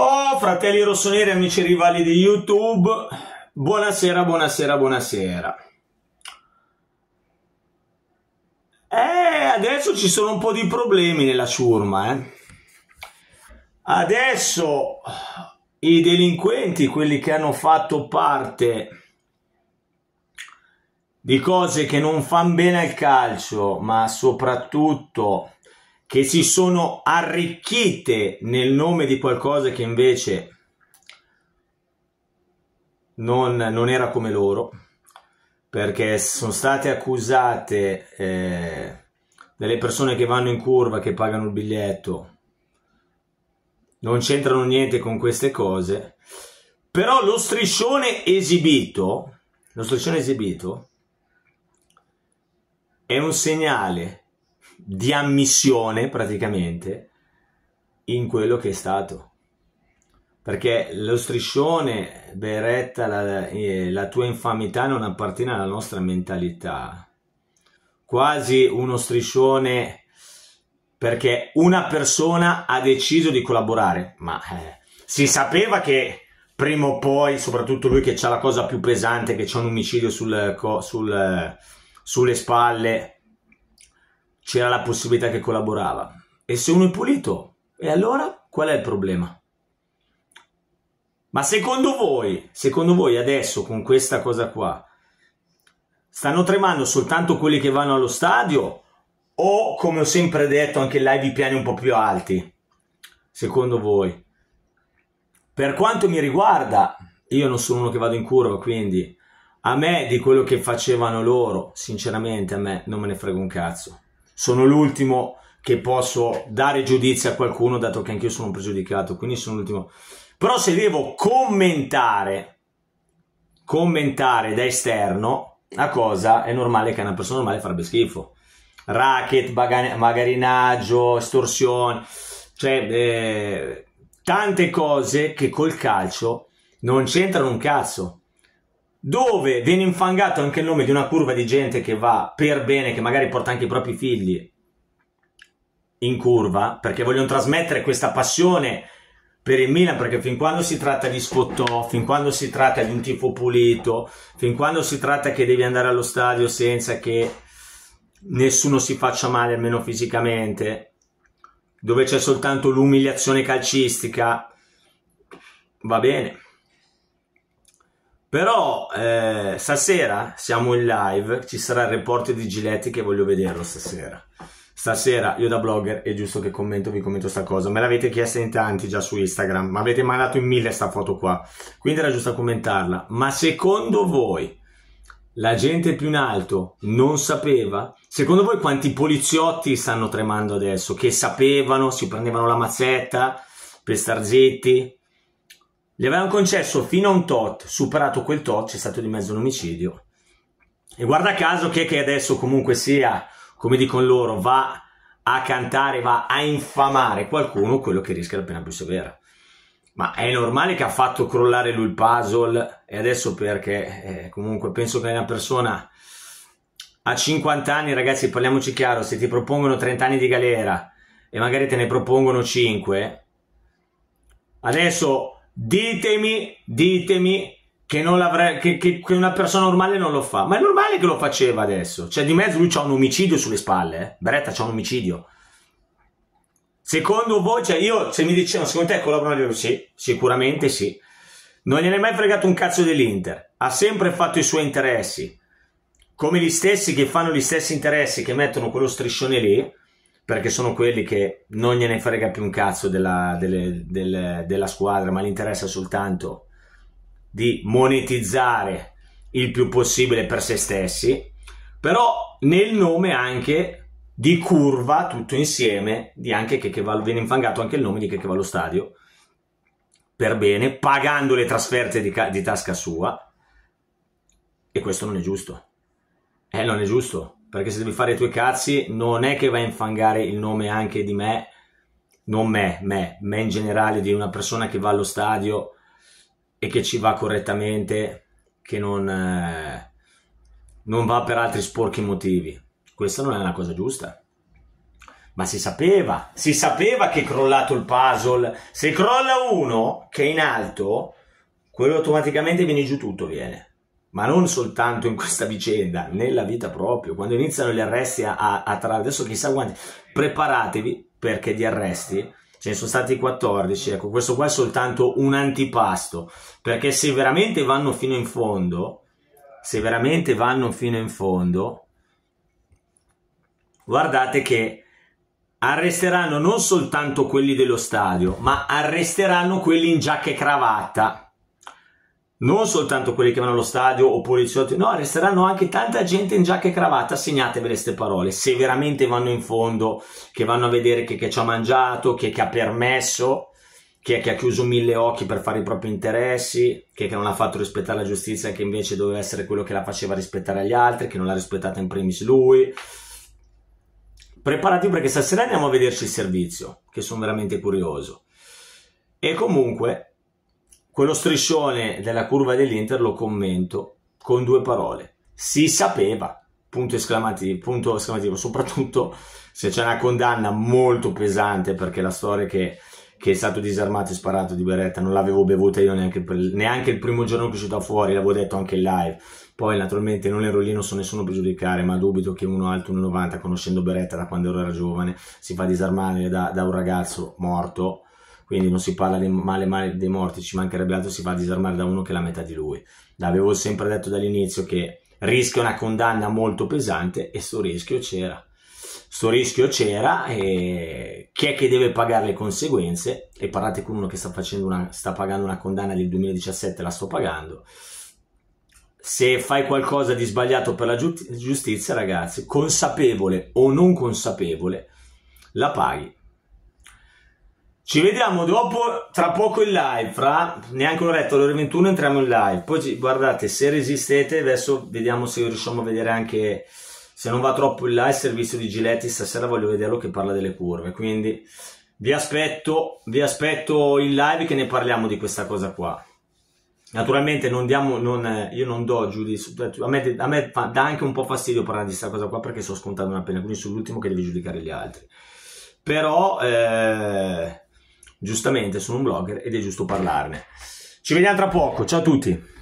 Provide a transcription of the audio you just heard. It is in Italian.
Oh, fratelli rossoneri, amici rivali di YouTube, buonasera, buonasera, buonasera. Eh, adesso ci sono un po' di problemi nella ciurma, eh. Adesso i delinquenti, quelli che hanno fatto parte di cose che non fanno bene al calcio, ma soprattutto che si sono arricchite nel nome di qualcosa che invece non, non era come loro, perché sono state accusate eh, delle persone che vanno in curva, che pagano il biglietto, non c'entrano niente con queste cose, però lo striscione esibito, lo striscione esibito è un segnale di ammissione praticamente in quello che è stato. Perché lo striscione, Beretta, la, eh, la tua infamità non appartiene alla nostra mentalità. Quasi uno striscione perché una persona ha deciso di collaborare, ma eh, si sapeva che prima o poi, soprattutto lui che ha la cosa più pesante, che c'è un omicidio sul, sul, eh, sulle spalle, c'era la possibilità che collaborava. E se uno è pulito, e allora qual è il problema? Ma secondo voi, secondo voi adesso con questa cosa qua, stanno tremando soltanto quelli che vanno allo stadio o come ho sempre detto anche live i piani un po' più alti? Secondo voi? Per quanto mi riguarda, io non sono uno che vado in curva, quindi a me di quello che facevano loro, sinceramente a me non me ne frega un cazzo sono l'ultimo che posso dare giudizio a qualcuno, dato che anch'io sono pregiudicato, quindi sono l'ultimo. Però se devo commentare, commentare da esterno, la cosa è normale che a una persona normale farebbe schifo. Racket, baga- magarinaggio, estorsione, cioè eh, tante cose che col calcio non c'entrano un cazzo dove viene infangato anche il nome di una curva di gente che va per bene, che magari porta anche i propri figli in curva, perché vogliono trasmettere questa passione per il Milan, perché fin quando si tratta di scottò, fin quando si tratta di un tifo pulito, fin quando si tratta che devi andare allo stadio senza che nessuno si faccia male, almeno fisicamente, dove c'è soltanto l'umiliazione calcistica, va bene. Però eh, stasera siamo in live, ci sarà il report di Giletti che voglio vederlo stasera. Stasera io da blogger è giusto che commento, vi commento sta cosa. Me l'avete chiesta in tanti già su Instagram, ma avete mandato in mille sta foto qua. Quindi era giusto commentarla. Ma secondo voi la gente più in alto non sapeva? Secondo voi quanti poliziotti stanno tremando adesso? Che sapevano, si prendevano la mazzetta per star zitti, gli avevano concesso fino a un tot, superato quel tot c'è stato di mezzo un omicidio. E guarda caso che, che adesso comunque sia, come dicono loro, va a cantare, va a infamare qualcuno, quello che rischia la pena più severa. Ma è normale che ha fatto crollare lui il puzzle e adesso perché eh, comunque penso che una persona a 50 anni, ragazzi, parliamoci chiaro, se ti propongono 30 anni di galera e magari te ne propongono 5, adesso Ditemi, ditemi che, che, che, che, una persona normale non lo fa. Ma è normale che lo faceva adesso. Cioè, di mezzo lui c'ha un omicidio sulle spalle. Eh? Beretta c'ha un omicidio. Secondo voi, cioè io, se mi dicevano, secondo te collaborano? Sì, sicuramente sì. Non gliene è mai fregato un cazzo dell'Inter. Ha sempre fatto i suoi interessi. Come gli stessi che fanno gli stessi interessi, che mettono quello striscione lì, perché sono quelli che non gliene frega più un cazzo della, delle, delle, della squadra, ma gli interessa soltanto di monetizzare il più possibile per se stessi, però nel nome anche di curva tutto insieme di anche Checheval, viene infangato anche il nome di Checheval lo stadio per bene, pagando le trasferte di, di tasca sua e questo non è giusto. Eh, non è giusto perché se devi fare i tuoi cazzi non è che vai a infangare il nome anche di me, non me, me, me in generale, di una persona che va allo stadio e che ci va correttamente, che non, eh, non va per altri sporchi motivi. Questa non è una cosa giusta. Ma si sapeva, si sapeva che è crollato il puzzle. Se crolla uno che è in alto, quello automaticamente viene giù tutto, viene ma non soltanto in questa vicenda, nella vita proprio, quando iniziano gli arresti a, a, a tra... adesso chissà quanti, preparatevi perché di arresti ce ne sono stati 14, ecco questo qua è soltanto un antipasto, perché se veramente vanno fino in fondo, se veramente vanno fino in fondo, guardate che arresteranno non soltanto quelli dello stadio, ma arresteranno quelli in giacca e cravatta non soltanto quelli che vanno allo stadio oppure i soldi, no, resteranno anche tanta gente in giacca e cravatta, segnatevi queste parole, se veramente vanno in fondo, che vanno a vedere che, chi ci ha mangiato, che, chi ha permesso, chi che ha chiuso mille occhi per fare i propri interessi, chi che non ha fatto rispettare la giustizia, che invece doveva essere quello che la faceva rispettare agli altri, che non l'ha rispettata in primis lui. Preparati perché stasera andiamo a vederci il servizio, che sono veramente curioso. E comunque quello striscione della curva dell'Inter lo commento con due parole. Si sapeva, punto esclamativo, punto esclamativo, soprattutto se c'è una condanna molto pesante perché la storia che, che è stato disarmato e sparato di Beretta non l'avevo bevuta io neanche, per, neanche il primo giorno che è uscita fuori, l'avevo detto anche in live. Poi naturalmente non ero lì, non so nessuno per giudicare, ma dubito che uno alto 1,90, conoscendo Beretta da quando ero giovane, si fa disarmare da, da un ragazzo morto quindi non si parla male male dei morti, ci mancherebbe altro, si va a disarmare da uno che è la metà di lui. L'avevo sempre detto dall'inizio che rischia una condanna molto pesante e sto rischio c'era. Sto rischio c'era e chi è che deve pagare le conseguenze? E parlate con uno che sta, una, sta pagando una condanna del 2017, la sto pagando. Se fai qualcosa di sbagliato per la giustizia, ragazzi, consapevole o non consapevole, la paghi. Ci vediamo dopo, tra poco in live, fra neanche un'oretta, alle ore 21 entriamo in live. Poi guardate, se resistete, adesso vediamo se riusciamo a vedere anche, se non va troppo in live, il servizio di Giletti, stasera voglio vederlo che parla delle curve, quindi vi aspetto, vi aspetto in live che ne parliamo di questa cosa qua. Naturalmente non diamo, non, io non do giudizio, a me, a me fa, dà anche un po' fastidio parlare di questa cosa qua perché sto scontando una pena, quindi sull'ultimo che devi giudicare gli altri. Però... Eh, giustamente sono un blogger ed è giusto parlarne. Ci vediamo tra poco, ciao a tutti!